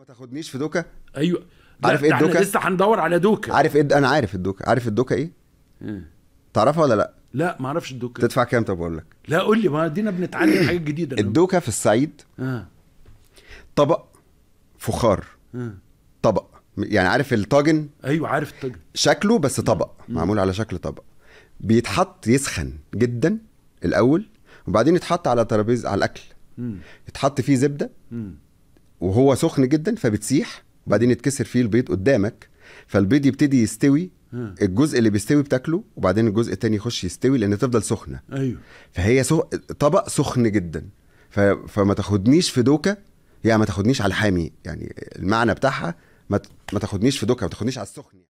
ما تاخدنيش في دوكا ايوه عارف ايه الدوكا؟ لسه هندور على دوكا عارف ايه انا عارف الدوكا عارف الدوكا إيه؟, ايه؟ تعرفها ولا لا؟ لا ما اعرفش الدوكا تدفع كام طب اقول لك؟ لا قول لي ما دينا بنتعلم حاجات جديده الدوكا في الصعيد آه. طبق فخار آه. طبق يعني عارف الطاجن ايوه عارف الطاجن شكله بس طبق مم. معمول على شكل طبق بيتحط يسخن جدا الاول وبعدين يتحط على ترابيزه على الاكل يتحط فيه زبده وهو سخن جدا فبتسيح وبعدين يتكسر فيه البيض قدامك فالبيض يبتدي يستوي الجزء اللي بيستوي بتاكله وبعدين الجزء التاني يخش يستوي لان تفضل سخنه ايوه فهي سخ... طبق سخن جدا ف... فما تاخدنيش في دوكه يعني ما تاخدنيش على الحامي يعني المعنى بتاعها ما, ما تاخدنيش في دوكه ما تاخدنيش على السخن